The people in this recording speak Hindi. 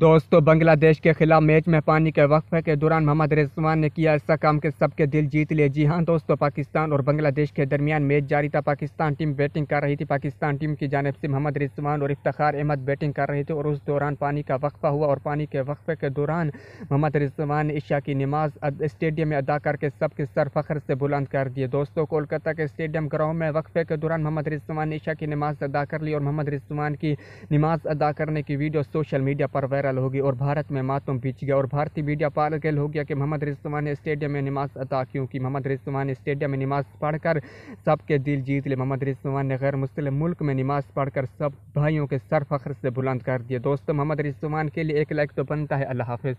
दोस्तों बांग्लादेश के खिलाफ मैच में पानी के वक्फे के दौरान मोहम्मद रिजवान ने किया ऐसा काम कि सबके दिल जीत लिए जी हाँ दोस्तों पाकिस्तान और बांग्लादेश के दरमियान मैच जारी था पाकिस्तान टीम बैटिंग कर रही थी पाकिस्तान टीम की जानब से मोहम्मद रिजवान और इफ्तार अहमद बैटिंग कर रहे थे और उस दौरान पानी का वक्फा हुआ और पानी के वक्फे के दौरान मोहम्मद रिजवान ने ईशा की नमाज स्टेडियम में अदा करके सबके सर फखर से बुलंद कर दिए दोस्तों कोलकाता के स्टेडियम ग्राउंड में वक्फे के दौरान मोहम्मद रिजवान ने ईशा की नमाज अदा कर ली और मोहम्मद रिजवान की नमाज अदा करने की वीडियो सोशल मीडिया पर वायरल होगी और भारत में मातम बीच गया और भारतीय मीडिया पागल हो गया कि मोहम्मद रिजवान स्टेडियम में नमाज अदा क्योंकि मोहम्मद रिजवान स्टेडियम में नमाज पढ़कर सबके दिल जीत लिए मोहम्मद रिजवान ने गैर मुस्लिम मुल्क में नमाज पढ़कर सब भाइयों के सर फख्र से बुलंद कर दिए दोस्तों मोहम्मद रिजवान के लिए एक लाइक तो बनता है अल्लाह हाफिज़